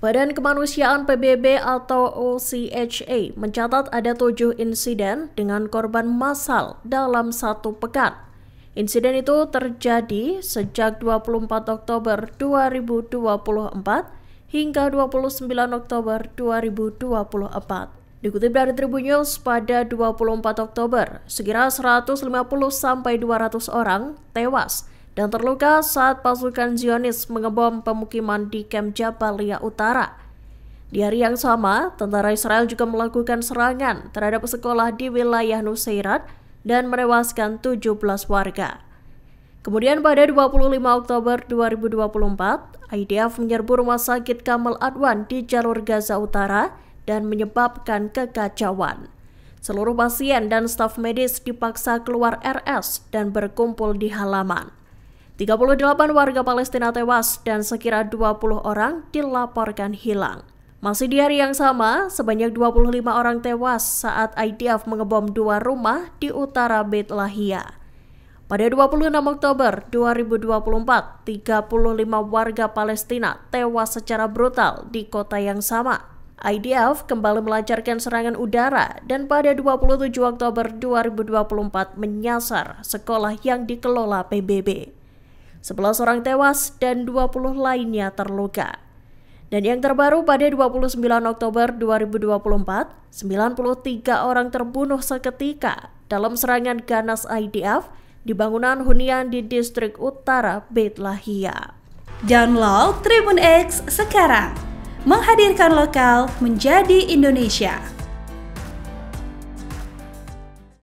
Badan Kemanusiaan PBB atau OCHA mencatat ada tujuh insiden dengan korban massal dalam satu pekan. Insiden itu terjadi sejak 24 Oktober 2024 hingga 29 Oktober 2024. Dikutip dari Tribun News pada 24 Oktober, sekira 150 sampai 200 orang tewas dan terluka saat pasukan Zionis mengebom pemukiman di Camp Jabalia Utara. Di hari yang sama, tentara Israel juga melakukan serangan terhadap sekolah di wilayah Nusairat dan menewaskan 17 warga. Kemudian pada 25 Oktober 2024, IDF menyerbu rumah sakit Kamal Adwan di jalur Gaza Utara dan menyebabkan kekacauan. Seluruh pasien dan staf medis dipaksa keluar RS dan berkumpul di halaman. 38 warga Palestina tewas dan sekira 20 orang dilaporkan hilang. Masih di hari yang sama, sebanyak 25 orang tewas saat IDF mengebom dua rumah di utara Beit Lahia. Pada 26 Oktober 2024, 35 warga Palestina tewas secara brutal di kota yang sama. IDF kembali melancarkan serangan udara dan pada 27 Oktober 2024 menyasar sekolah yang dikelola PBB. 11 orang tewas dan 20 lainnya terluka. Dan yang terbaru pada 29 Oktober 2024, 93 orang terbunuh seketika dalam serangan ganas IDF di bangunan hunian di distrik utara Beit Lahia. Download Tribun X sekarang, menghadirkan lokal menjadi Indonesia.